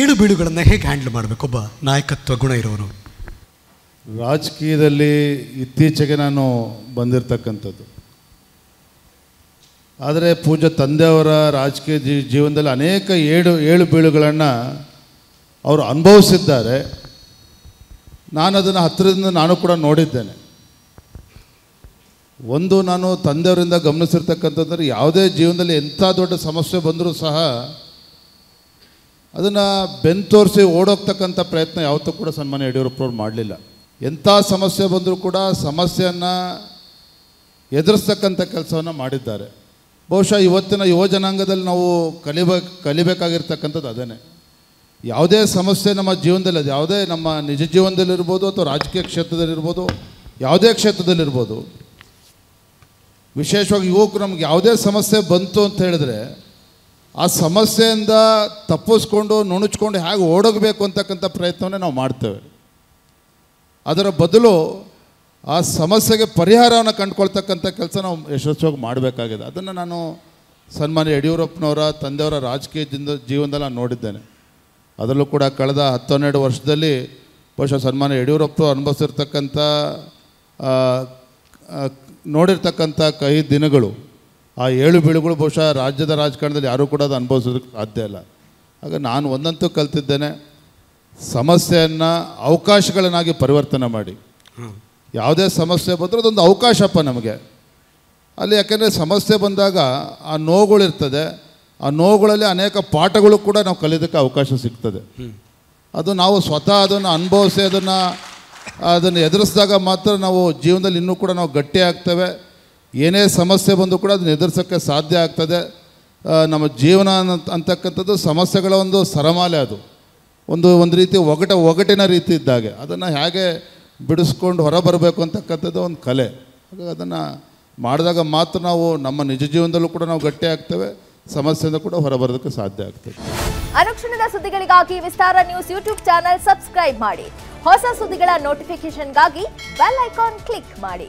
ಏಳು ಬೀಳುಗಳನ್ನು ಹೇಗೆ ಹ್ಯಾಂಡಲ್ ಮಾಡಬೇಕು ಒಬ್ಬ ನಾಯಕತ್ವ ಗುಣ ಇರೋನು ರಾಜಕೀಯದಲ್ಲಿ ಇತ್ತೀಚೆಗೆ ನಾನು ಬಂದಿರತಕ್ಕಂಥದ್ದು ಆದರೆ ಪೂಜಾ ತಂದೆಯವರ ರಾಜಕೀಯ ಜೀ ಜೀವನದಲ್ಲಿ ಅನೇಕ ಏಳು ಏಳು ಬೀಳುಗಳನ್ನು ಅವರು ಅನುಭವಿಸಿದ್ದಾರೆ ನಾನು ಅದನ್ನು ಹತ್ತಿರದಿಂದ ನಾನು ಕೂಡ ನೋಡಿದ್ದೇನೆ ಒಂದು ನಾನು ತಂದೆಯವರಿಂದ ಗಮನಿಸಿರ್ತಕ್ಕಂಥದ್ದು ಯಾವುದೇ ಜೀವನದಲ್ಲಿ ಎಂಥ ದೊಡ್ಡ ಸಮಸ್ಯೆ ಬಂದರೂ ಸಹ ಅದನ್ನು ಬೆನ್ ತೋರಿಸಿ ಓಡೋಗ್ತಕ್ಕಂಥ ಪ್ರಯತ್ನ ಯಾವತ್ತೂ ಕೂಡ ಸನ್ಮಾನ್ಯ ಯಡಿಯೂರಪ್ಪನವ್ರು ಮಾಡಲಿಲ್ಲ ಎಂಥ ಸಮಸ್ಯೆ ಬಂದರೂ ಕೂಡ ಸಮಸ್ಯೆಯನ್ನು ಎದುರಿಸ್ತಕ್ಕಂಥ ಕೆಲಸವನ್ನು ಮಾಡಿದ್ದಾರೆ ಬಹುಶಃ ಇವತ್ತಿನ ಯುವ ಜನಾಂಗದಲ್ಲಿ ನಾವು ಕಲಿಬೇಕು ಕಲಿಬೇಕಾಗಿರ್ತಕ್ಕಂಥದ್ದು ಅದೇ ಯಾವುದೇ ಸಮಸ್ಯೆ ನಮ್ಮ ಜೀವನದಲ್ಲಿ ಅದು ಯಾವುದೇ ನಮ್ಮ ನಿಜ ಜೀವನದಲ್ಲಿರ್ಬೋದು ಅಥವಾ ರಾಜಕೀಯ ಕ್ಷೇತ್ರದಲ್ಲಿರ್ಬೋದು ಯಾವುದೇ ಕ್ಷೇತ್ರದಲ್ಲಿರ್ಬೋದು ವಿಶೇಷವಾಗಿ ಯುವಕರು ನಮ್ಗೆ ಯಾವುದೇ ಸಮಸ್ಯೆ ಬಂತು ಅಂತ ಹೇಳಿದ್ರೆ ಆ ಸಮಸ್ಯೆಯಿಂದ ತಪ್ಪಿಸ್ಕೊಂಡು ನುಣುಚ್ಕೊಂಡು ಹೇಗೆ ಓಡೋಗಬೇಕು ಅಂತಕ್ಕಂಥ ಪ್ರಯತ್ನವನ್ನೇ ನಾವು ಮಾಡ್ತೇವೆ ಅದರ ಬದಲು ಆ ಸಮಸ್ಯೆಗೆ ಪರಿಹಾರವನ್ನು ಕಂಡುಕೊಳ್ತಕ್ಕಂಥ ಕೆಲಸ ನಾವು ಯಶಸ್ವಿಯಾಗಿ ಮಾಡಬೇಕಾಗಿದೆ ಅದನ್ನು ನಾನು ಸನ್ಮಾನ್ಯ ಯಡಿಯೂರಪ್ಪನವರ ತಂದೆಯವರ ರಾಜಕೀಯದಿಂದ ಜೀವನದಲ್ಲಿ ನಾನು ನೋಡಿದ್ದೇನೆ ಅದರಲ್ಲೂ ಕೂಡ ಕಳೆದ ಹತ್ತೊನ್ನೆರಡು ವರ್ಷದಲ್ಲಿ ಬಹುಶಃ ಸನ್ಮಾನ್ಯ ಯಡಿಯೂರಪ್ಪ ಅನುಭವಿಸಿರ್ತಕ್ಕಂಥ ನೋಡಿರ್ತಕ್ಕಂಥ ಕೈ ದಿನಗಳು ಆ ಏಳು ಬೀಳುಗಳು ಬಹುಶಃ ರಾಜ್ಯದ ರಾಜಕಾರಣದಲ್ಲಿ ಯಾರೂ ಕೂಡ ಅದು ಅನುಭವಿಸೋದಕ್ಕೆ ಸಾಧ್ಯ ಇಲ್ಲ ಆಗ ನಾನು ಒಂದಂತೂ ಕಲ್ತಿದ್ದೇನೆ ಸಮಸ್ಯೆಯನ್ನು ಅವಕಾಶಗಳನ್ನಾಗಿ ಪರಿವರ್ತನೆ ಮಾಡಿ ಯಾವುದೇ ಸಮಸ್ಯೆ ಬಂದರೂ ಅದೊಂದು ಅವಕಾಶಪ್ಪ ನಮಗೆ ಅಲ್ಲಿ ಯಾಕೆಂದರೆ ಸಮಸ್ಯೆ ಬಂದಾಗ ಆ ನೋವುಗಳಿರ್ತದೆ ಆ ನೋವುಗಳಲ್ಲಿ ಅನೇಕ ಪಾಠಗಳು ಕೂಡ ನಾವು ಕಲಿಯೋದಕ್ಕೆ ಅವಕಾಶ ಸಿಗ್ತದೆ ಅದು ನಾವು ಸ್ವತಃ ಅದನ್ನು ಅನುಭವಿಸಿ ಅದನ್ನು ಅದನ್ನು ಎದುರಿಸಿದಾಗ ಮಾತ್ರ ನಾವು ಜೀವನದಲ್ಲಿ ಇನ್ನೂ ಕೂಡ ನಾವು ಗಟ್ಟಿ ಏನೇ ಸಮಸ್ಯೆ ಬಂದರೂ ಕೂಡ ಅದು ಎದುರಿಸೋಕ್ಕೆ ಸಾಧ್ಯ ಆಗ್ತದೆ ನಮ್ಮ ಜೀವನ ಅಂತಕ್ಕಂಥದ್ದು ಸಮಸ್ಯೆಗಳ ಒಂದು ಸರಮಾಲೆ ಅದು ಒಂದು ಒಂದು ರೀತಿ ಒಗಟ ಒಗಟಿನ ರೀತಿ ಇದ್ದಾಗೆ ಅದನ್ನು ಹೇಗೆ ಬಿಡಿಸ್ಕೊಂಡು ಹೊರಬರಬೇಕು ಅಂತಕ್ಕಂಥದ್ದು ಒಂದು ಕಲೆ ಅದನ್ನು ಮಾಡಿದಾಗ ಮಾತ್ರ ನಾವು ನಮ್ಮ ನಿಜ ಜೀವನದಲ್ಲೂ ಕೂಡ ನಾವು ಗಟ್ಟಿ ಆಗ್ತೇವೆ ಸಮಸ್ಯೆಯಿಂದ ಕೂಡ ಹೊರಬರೋದಕ್ಕೆ ಸಾಧ್ಯ ಆಗ್ತದೆ ಅನುಕ್ಷಣದ ಸುದ್ದಿಗಳಿಗಾಗಿ Vistara news YouTube channel subscribe ಮಾಡಿ ಹೊಸ ಸುದ್ದಿಗಳ ನೋಟಿಫಿಕೇಶನ್ಗಾಗಿ ಬೆಲ್ ಐಕಾನ್ ಕ್ಲಿಕ್ ಮಾಡಿ